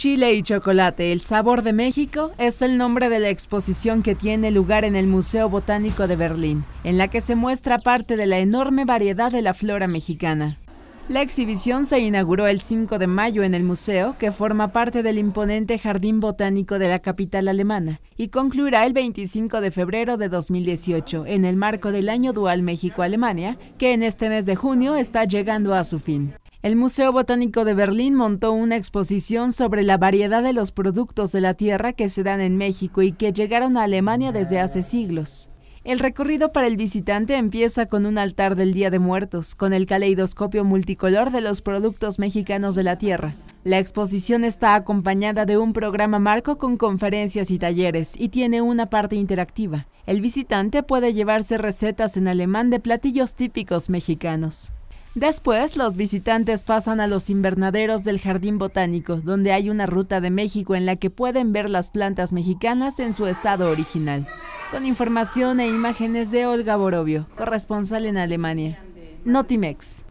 Chile y Chocolate, el sabor de México, es el nombre de la exposición que tiene lugar en el Museo Botánico de Berlín, en la que se muestra parte de la enorme variedad de la flora mexicana. La exhibición se inauguró el 5 de mayo en el museo, que forma parte del imponente Jardín Botánico de la capital alemana, y concluirá el 25 de febrero de 2018, en el marco del Año Dual México-Alemania, que en este mes de junio está llegando a su fin. El Museo Botánico de Berlín montó una exposición sobre la variedad de los productos de la tierra que se dan en México y que llegaron a Alemania desde hace siglos. El recorrido para el visitante empieza con un altar del Día de Muertos, con el caleidoscopio multicolor de los productos mexicanos de la tierra. La exposición está acompañada de un programa marco con conferencias y talleres y tiene una parte interactiva. El visitante puede llevarse recetas en alemán de platillos típicos mexicanos. Después, los visitantes pasan a los invernaderos del Jardín Botánico, donde hay una ruta de México en la que pueden ver las plantas mexicanas en su estado original. Con información e imágenes de Olga Borovio, corresponsal en Alemania. Notimex.